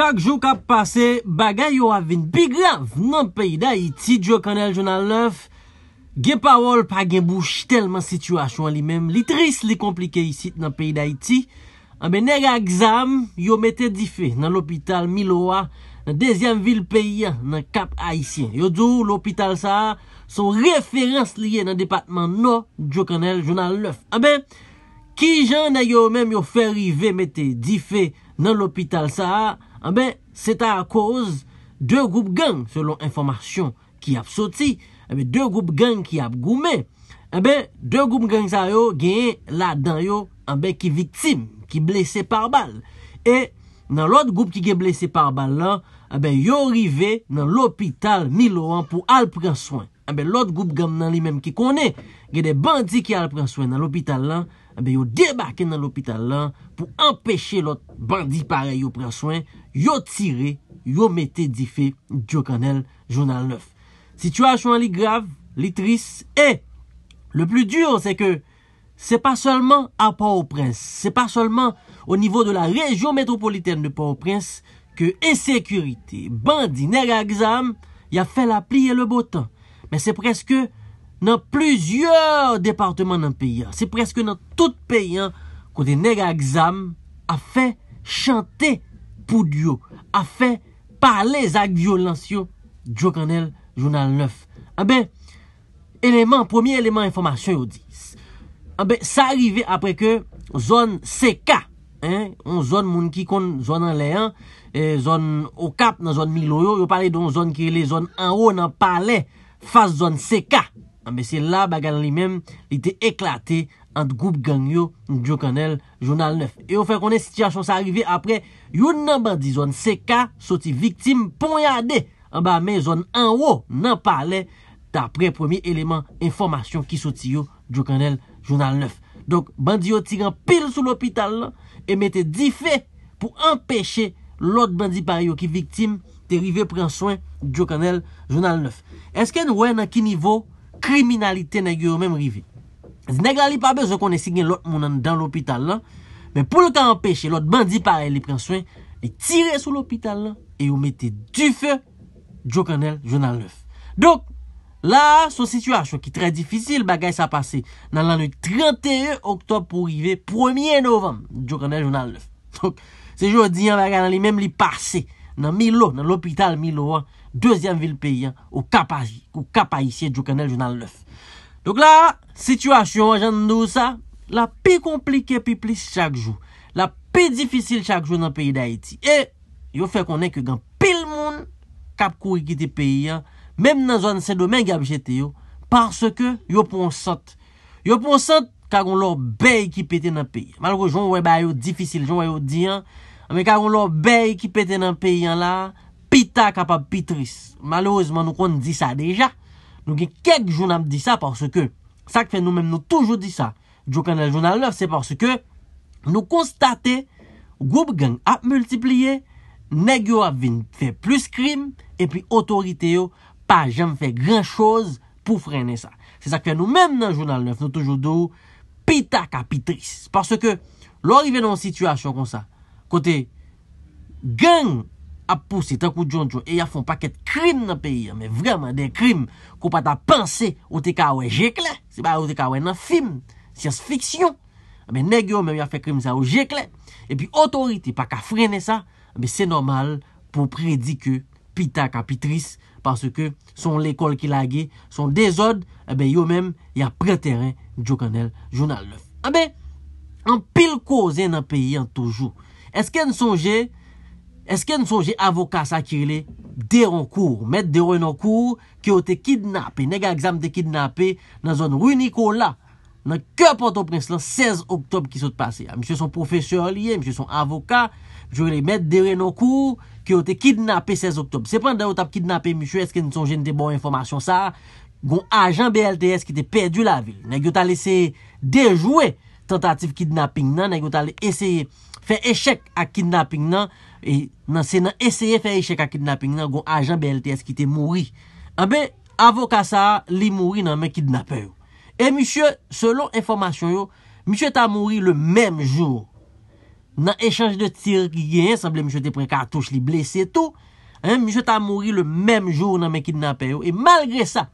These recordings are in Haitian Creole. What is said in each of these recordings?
Chak jou kap pase, bagay yo avin. Bi grav nan peyi da iti, Djo kanel jounal 9, genpawol pa genbouche telman situasyon li menm. Li tris, li komplike yisit nan peyi da iti. Aben, neg a exam, yo mette dife nan l'hopital Miloa, nan dezyam vil peyi, nan kap Aisyen. Yo djou l'hopital sa a, sou referans liye nan departman no, Djo kanel jounal 9. Aben, ki jan na yo menm yo ferive, yo mette dife nan l'hopital sa a, Se ta a koz, 2 goup gang, selon informasyon ki ap soti, 2 eh goup gang ki ap goume, eh 2 goup gang sa yo genye la dan yo eh ki vitim, ki blese par bal. E nan lot goup ki genye blese par bal la, yo rive nan l'opital Miloran pou al pren soin. Anbe lot goup gang nan li menm ki kone, genye bandi ki al pren soin nan l'opital la, Eh yo debake nan l'opital lan pou empèche l'ot bandi pare yo pre soin, yo tire, yo mette di fe, yo kanel, jounal 9. Situasyon li grav, li tris, e, le plu dur, se ke, se pa solman a pa ou prens, se pa solman o nivou de la rejou metropolitane de pa ou prens, ke esekurite, bandi, ner a exam, ya fe la pli e le botan, men se preske, nan plezyor departman nan peyi an, se preske nan tout peyi an, kote neg a exam, a fe chante pou diyo, a fe palez ak violansyo, diyo kanel jounal 9. A eh be, eleman, premi eleman informasyon yo dis, a eh be, sa arrive apre ke, zon CK, an zon moun ki kon zon an leyan, zon okap nan zon miloyo, yo palez don zon ki le zon an ou nan palez, faz zon CK, an, Ah, Mwen se la bagan li men ite eklate Ante goup gang yo Diokanel Jounal 9 E ou fe konen sityasyon sa arrive apre Yon nan bandi zon se ka soti viktim Pon yade Mwen zon anwo nan pale Ta pre promi eleman informasyon Ki soti yo Diokanel Jounal 9 Donk bandi yo tiran pil sou l'opital E mette di fe Pou empeshe lot bandi par yo Ki viktim te rive pren soin Diokanel Jounal 9 Eske nou wè nan ki nivou criminalité nè gè ou mèm rive. Zè nè gè la li pabè, zè konè sigè lòt mounan dan l'hôpital la, mè pou lòt anpeche, lòt bandi parel li pren soin, li tire sou l'hôpital la, e ou mette du fe, Djokanel Jounal Lef. Dok, la, son situasyon ki trè difícil bagay sa pase nan l'anlè 31 oktob pou rive, 1è novem, Djokanel Jounal Lef. Dok, se jò diyan bagay nan li mèm li pase nan Milo, nan l'hôpital Milo an, Dezyan vil peyi an... Ou kap aji... Ou kap aji siye djou kenel jounan lef... Dok la... Sityuasyon wajan nou sa... La pi komplike pi plis chak jou... La pi difisil chak jou nan peyi da eti... E... Yo fe konen ke gan pil moun... Kap koui kite peyi an... Mem nan zon se domen gabjete yo... Parce ke... Yo pon sot... Yo pon sot... Kagon lor beyi ki pete nan peyi... Malgo joun wè ba yo difisil... Joun wè yo di an... Ame kagon lor beyi ki pete nan peyi an la... Pita kapapitris. Malouzman nou kon di sa deja. Nou gen kek joun ap di sa. Porske sa ke fè nou men nou toujou di sa. Jou kan nan jounal 9. Se porske nou konstate. Goup gen ap multipliye. Negyo ap vin fè plus krim. E pi otorite yo. Pa jem fè gran chouz pou frene sa. Se sa ke fè nou men nan jounal 9. Nou toujou dou. Pita kapitris. Porske lor ive nan sitwasyon kon sa. Kote gen... apousi takou djonjou, e ya fon paket krim nan peyi, ame vreman de krim, ko pata panse, ou te kawe jekle, se ba ou te kawe nan film, siyans fiksyon, ame ah, negyo men ya fe krim sa ou jekle, e pi otorite, pa ka frene sa, ame ah, se normal, pou predike, pita kapitris, parce ke, son lekol ki lage, son dezod, ame ah, yo men, ya preteren, djokanel, jounal lef. Ame, an pil kozen nan peyi an toujou, eske n sonje, Eske nou sonje avokat sa kirele deronkour, met deronkour ki ou te kidnapé. Neg a exam te kidnapé nan zon rou Nikola, nan kèp an ton prins lan 16 oktob ki sou te pase. Mishwe son profeseur liye, mishwe son avokat, mishwe liye met deronkour ki ou te kidnapé 16 oktob. Sepan de ou tap kidnapé mishwe, eske nou sonje nou te bon informasyon sa, gon ajan BLTS ki te perdu la vil. Neg yo ta lese dejoué tentatif kidnaping nan, neg yo ta lese eseye. Fè echèk a kidnapping nan, nan se nan esèye fè echèk a kidnapping nan, goun ajan BLTS ki te mouri. A ah be, avokasa li mouri nan men kidnapeyo. E mishè, selon informasyon yo, mishè ta mouri le mèm joun. Nan echange de tir ki gen, semblè mishè te pren kartouche li blesè tou, mishè ta mouri le mèm joun nan men kidnapeyo, e malgre sa,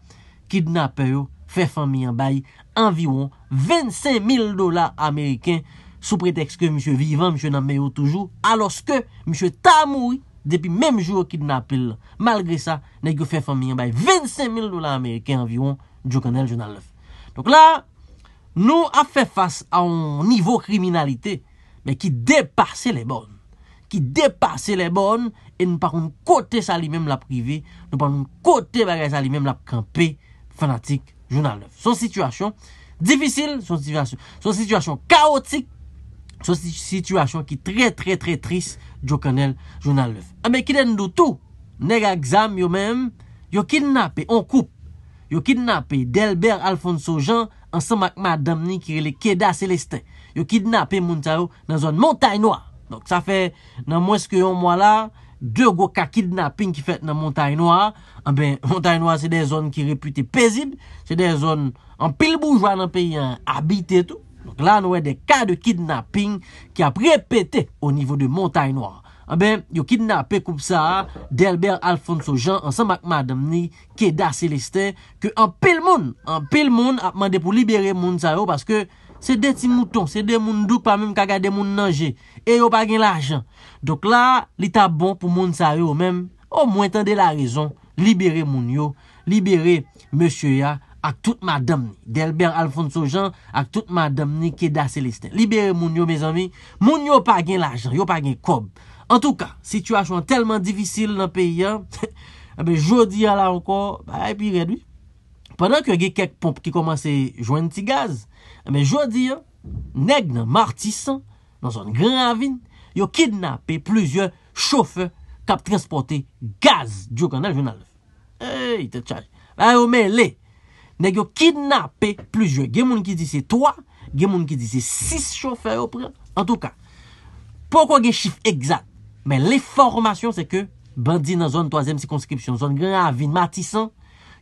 kidnapeyo, fè fèmè yon bay, anviyon 25.000 dola amerikèn sou preteks ke M. Vivant, M. Nambeyo toujou, alos ke M. Tamoui depi memjou ki doun apil malgre sa, nek yo fe faminyan bay 25 mil dolan Amerike environ Djokanel, Jounal Lef nou a fe fas a un nivou kriminalite me ki depase le bon ki depase le bon e nou paroun kote sa li mem la prive nou paroun kote sa li mem la krempe fanatik Jounal Lef son situasyon, difisil son situasyon kaotik Sos si situasyon ki tre tre tre tris Djo kanel jounal vef A ah, me kiden do tou Neg a gzam yo men Yo kidnapen, on koup Yo kidnapen Delbert Alfonso Jean Ansemakma Damni kirele Keda Celeste Yo kidnapen moun ta yo nan zon Montaignois Donk sa fe nan mweske yon mwa la De gwa ka kidnapen ki fet nan Montaignois A ah, be Montaignois se de zon ki repute pezib Se de zon an pil boujwa nan pe yon habite tou La nou e de ka de kidnapping ki ap repete o nivou de montay noa A ah be, yo kidnape koup sa, Delbert Alfonso Jean, Ansan Macmadam ni, Keda Celeste Ke an pel moun, an pel moun ap mande pou libere moun sa yo Paske se de ti mouton, se de moun douk pa mèm kagade moun nanje E yo pa gen l'ajan Dok la, li ta bon pou moun sa yo mèm O mwen tende la rezon, libere moun yo, libere monsye ya ak tout ma damni. Delbert Alfonso Jean, ak tout ma damni ki da Celestin. Libere moun yo, me zanmi, moun yo pa gen la jan, yo pa gen kob. En tout ka, situasyon telman divisil nan peyi, ebe, eh jodi ya la anko, ebe, pi redwi. Pendan ki yo ge kek pomp ki komanse joen ti gaz, ebe, eh jodi ya, neg nan martisan, nan son gran avin, yo kidnap e pluzye choufe kap transporte gaz. Dyo kanel, jona lef. E, te tchaj. E, yo men lef. Nèk yo kidnapè plusye. Gen moun ki di se 3, gen moun ki di se 6 chofe yo prè. En tout ka, pòkwa gen chif egzat. Mè lè formasyon se ke bandi nan zon 3e sikonskripsyon, zon gravin matisan.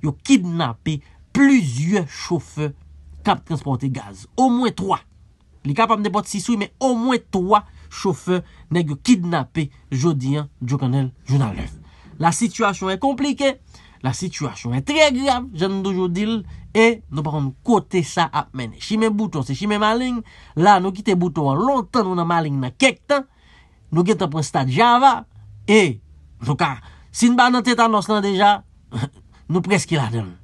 Yo kidnapè plusye chofe kap transporte gaz. O mwen 3. Li kap ap mè depote 6 ouy, mè o mwen 3 chofe nèk yo kidnapè jodi an, djokanel, jounalèv. La situasyon e komplike. la sitwasyon e tre grav, jan nou dojou dil, e nou par an nou kote sa ap mene. Chi men bouton se chi men maling, la nou ki te bouton an lontan nou nan maling nan kek tan, nou gen tan pran stat java, e nou ka sin ban nan tetan nons lan deja, nou preski la den.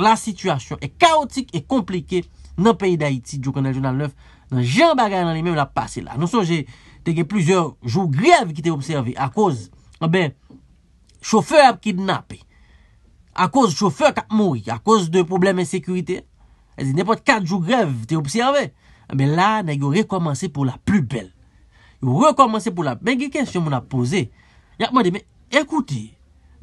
La sitwasyon e kaotik e komplike nan peyi da iti, djou konel jounan 9, nan jan bagay nan li men ou la pase la. Nou son je tege plizor jou grev ki te obseve, a koz, abe, chofer ap kidnap e, a kouz choufeur kat mou, a kouz de poubleme en sekurite, e zi nepot kat jou grev, te oubserve, be la, nan yo rekomansi pou la plu bel, yo rekomansi pou la, be gen kèche moun ap pose, yakman de, ekouti,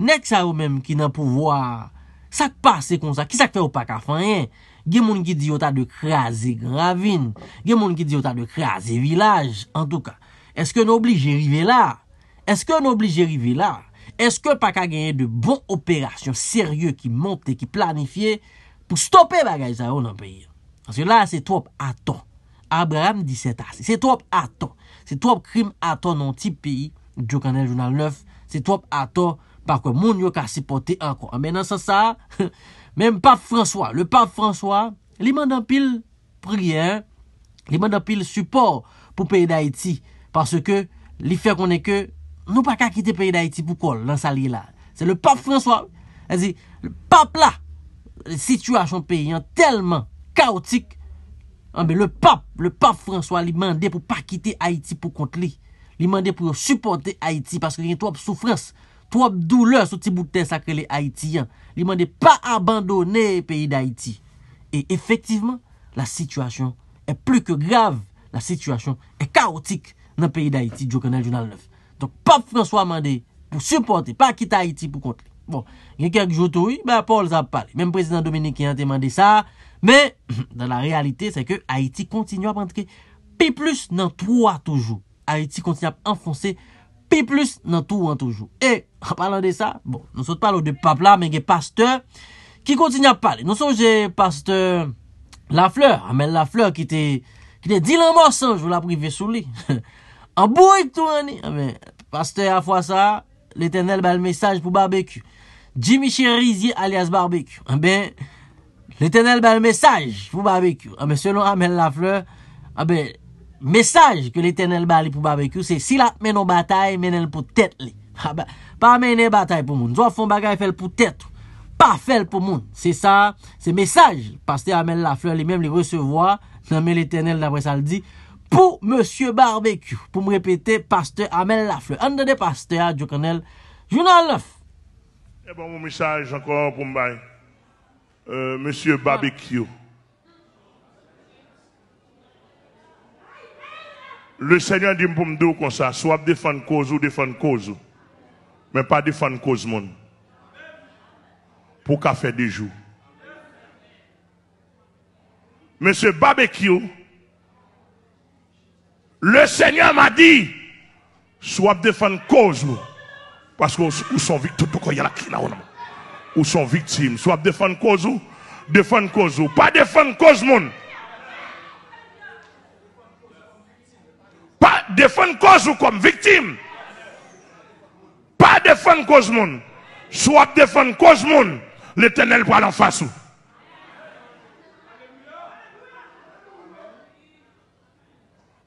nek sa ou menm ki nan pouvoar, sak pa se kon sa, ki sak fe ou pa ka fanyen, gen moun ki di yo ta de kre a zi gravine, gen moun ki di yo ta de kre a zi vilaj, en touka, eske nou obligi rive la, eske nou obligi rive la, Eske pa ka genye de bon operasyon serye ki monte, ki planifiye pou stoppe bagay sa ou nan peyi? Anse la se trop aton. Abraham 17 ase. Se trop aton. Se trop krim aton nan ti peyi diyo kanel jounal 9. Se trop aton bako moun yo ka sipote anko. Anmenan sa sa menm pa François. Le pa François li mandan pil priyen. Li mandan pil support pou peyi da Haiti. Parce ke li fe konen ke Nou pa ka kite peyi d'Haïti pou kol nan sa li la. Se le pape François, le pape la, situasyon peyi yon telman kaotik, anbe ah, le pape, le pape François li mande pou pa kite Haïti pou kont li. Li mande pou yo supporte Haïti paske yon tou ap soufrans, tou ap douleur sou ti bouten sakre li Haïti yon. Li mande pa abandone peyi d'Haïti. E efektivman, la situasyon e plu ke grave. La situasyon e kaotik nan peyi d'Haïti. Djo konel jounal 9. Pap François mande pou supporte, pa kit Haïti pou kontle. Bon, gen kèk joutoui, pa pou alzap pale. Menm prezident Dominique yantè mande sa. Men, nan la realite, sa ke Haïti kontinyo ap antike pi plus nan trouan toujou. Haïti kontinyo ap enfonse pi plus nan trouan toujou. E, ap alan de sa, bon, non so te pale ou de pap la, men gen pasteur ki kontinyo ap pale. Non so jè pasteur Lafleur, Amel Lafleur, ki te dilan morsan, jou la privé sou li. Ha! An bou etou an e, an ben, pastè a fwa sa, l'Eternel bale mesaj pou barbeku. Jimmy Chirizie alias barbeku, an ben, l'Eternel bale mesaj pou barbeku. An ben, selon Amel Lafleur, an ben, mesaj ke l'Eternel bale pou barbeku, se sila menon batay menel pou tet li. An ah ben, pa menen batay pou moun. Zwa fon bagay fel pou tet, pa fel pou moun. Se sa, se mesaj, pastè Amel Lafleur li, mèm li vre se vwa, nan men l'Eternel d'Avresaldi, pour Monsieur Barbecue. Pour me répéter, pasteur Amel Lafleur. Un des Pasteur. du connaît, Journal 9. Et eh bon, mon message encore pour moi. Euh, Monsieur Barbecue. Le Seigneur dit pour me dire comme ça, soit défendre cause ou défendre cause, mais pas défendre cause monde. Pour qu'à faire des jours. Monsieur Barbecue, le Seigneur m'a dit, soit défendre cause, parce que vous sont victimes, ou sont victimes, soit défendre cause, défendre cause, pas défendre cause, monde. Pas défendre cause comme victime. Pas défendre cause, monde. Soit défendre cause, monde. L'éternel parle en face. Ou.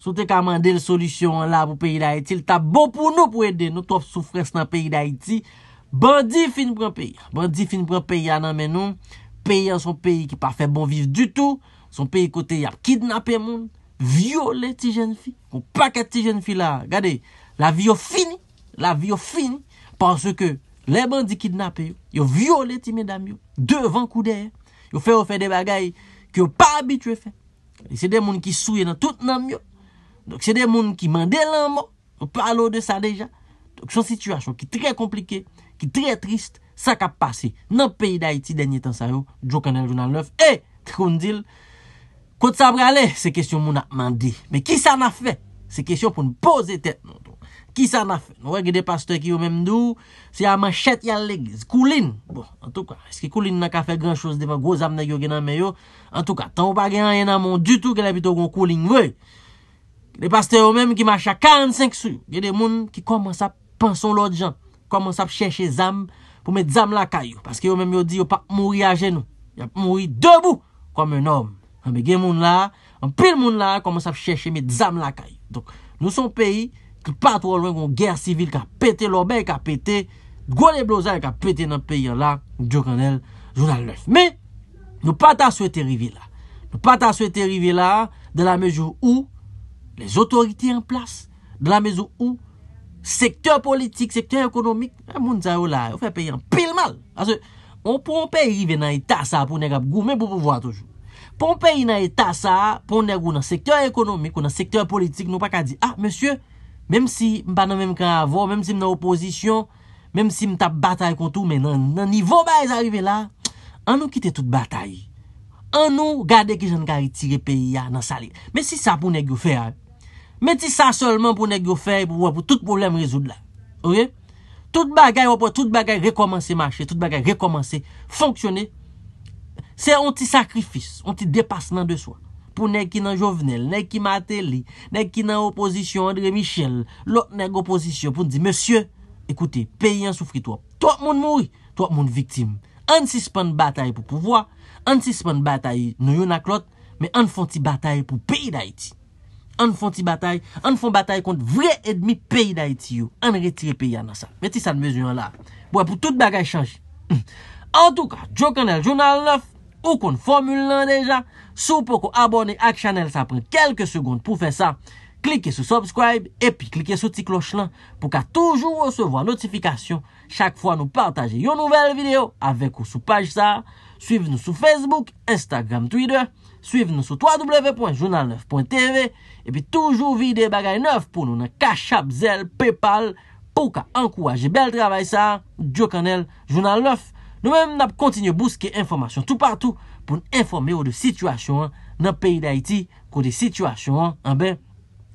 Sou te kamande l solusyon la pou peyi da iti. Il ta bon pou nou pou ede nou top soufres nan peyi da iti. Bandi fin pran peyi. Bandi fin pran peyi anan men nou. Peyi an son peyi ki pa fe bon viv du tou. Son peyi kote yap kidnapen moun. Viole ti jen fi. Kon paket ti jen fi la. Gade, la vi yo fini. La vi yo fini. Pansu ke le bandi kidnapen yo. Yo viole ti men dam yo. Devan kou der. Yo fe yo fe de bagay ki yo pa bitre fe. Se de moun ki souye nan tout nan myot. Dok se de moun ki mande lan moun. Ou pa alo de sa deja. Dok son situasyon ki tre komplike. Ki tre triste. Sa ka pase. Nan peyi da iti denye tan sayo. Djo kanel jounan lef. E! Troun dil. Kote sa brale. Se kesyon moun a mande. Me ki sa na fe? Se kesyon pou nou pose tet. Ki non, sa na fe? Nou we gede paste ki yo menm dou. Se ya man chet yal leg. Kou lin. Bon. En tou ka. Eske kou lin nan ka fe gran chos devan. Goz amne yo genan meyo. En tou ka. Tan ou pa genan yon nan moun. Du tou ke la bito gon k Le paste yo mèm ki mache a 45 sou. Ye de moun ki koman sa penson lò dijan. Koman sa chèche zam pou mè zam lakay yo. Paske yo mèm yo di yo pa mouri a genou. Yo mouri debou koman mèm moun la. Mèm pil moun la koman sa chèche mèm zam lakay. Donk nou son peyi ki patro lwen kon gèr sivil ka pète lò bèk ka pète. Gwane blozèk ka pète nan peyi yo la. Ndjok anèl, jounal lèf. Mè, nou pata sou ete rivi la. Nou pata sou ete rivi la de la mejou ou. les otorite yon plas, de la mezo eh, ou, sektor politik, sektor ekonomik, moun zayou la, ou fe peyi an pil mal. Ase, ou pou mpey yive nan itasa, pou nè gap gou, men pou pou vwa toujou. Pou mpey yive nan itasa, pou nè gou nan sektor ekonomik, ou nan sektor politik, nou pa ka di, ah, monsye, menm si mpa nan menm ka avon, menm si mna oposisyon, menm si mta batay kontou, menm nan nivou ba yon zayive la, an nou kite tout batay. An nou gade ke jan kari tire peyi ya ah, nan sali. Menm Mè ti sa solman pou nèk yo fèy pou wè pou tout problem rezoud la. Ok? Tout bagay wè pou tout bagay rekomansè mâche, tout bagay rekomansè fonksyonè. Se yon ti sakrifis, yon ti depas nan de swa. Pou nèk ki nan Jovenel, nèk ki Mateli, nèk ki nan oposisyon André Michel, lòt nèk oposisyon pou n'di, Mèsyè, ekoute, peyi an soufri tou ap. Tou ap moun mouri, tou ap moun viktim. An ti span batay pou pouwwa, an ti span batay nou yon ak lot, mè an fon ti batay pou peyi da iti. an fon ti batay, an fon batay kont vre edmi peyi da iti yo, an retire peyi anan sa. Meti sa nmez yon la. Bo, apou tout bagay chanji. An tou ka, Jokanel Jounal 9, ou kon fomule lan deja, sou pou kon abone ak chanel sa pren kelke segonde pou fe sa, klike sou subscribe, epi klike sou ti kloch lan, pou ka toujou resevo an notifikasyon, chak fwa nou partaje yo nouvel video, avek ou sou page sa, suive nou sou Facebook, Instagram, Twitter, Suiv nou sou www.journal9.tv E pi toujou vide bagay neuf Pou nou nan kachap, zel, pepal Pou ka ankouaj Jè bel travay sa Djo kanel Journal 9 Nou men nou ap kontinye bouske informasyon tout partou Pou nou informe ou de sitwasyon Nan peyi d'Haïti Kou eh de sitwasyon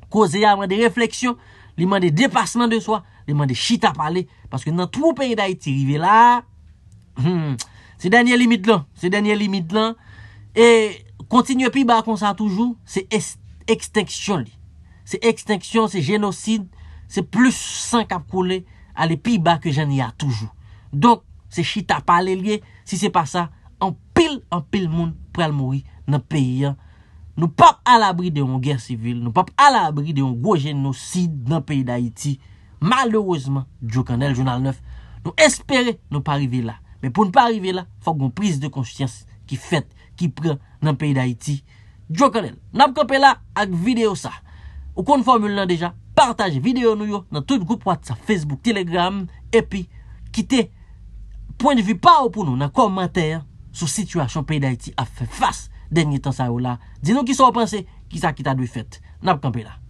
Kou zè yaman de refleksyon Liman de depasman de swa Liman de chita pale Paske nan tou peyi d'Haïti rive la hmm, Se denye limit lan Se denye limit lan E... Kontinye pi ba konsan toujou, se eksteksyon li. Se eksteksyon, se genosid, se plus sankap kou li, ale pi ba ke jan y a toujou. Donk, se chita pa le liye, si se pa sa, an pil, an pil moun pral mori nan peyi an. Nou pap al abri de yon ger sivil, nou pap al abri de yon go genosid nan peyi d'Haïti. Malerouzman, Djo Kanel, Jounal 9, nou espere nou pa arrive la. Men pou nou pa arrive la, fok goun prise de konsyans ki fèt Ki pren nan peyda iti Jok anel Nam kompe la ak video sa Ou kon formule nan deja Partaje video nou yo Nan tout group wat sa facebook, telegram E pi kite Poin de vi pa ou pou nou Nan kommenter Sou situasyon peyda iti A fe fas denye tan sa ou la Din nou ki sa ou pense Ki sa ki ta dwi fet Nam kompe la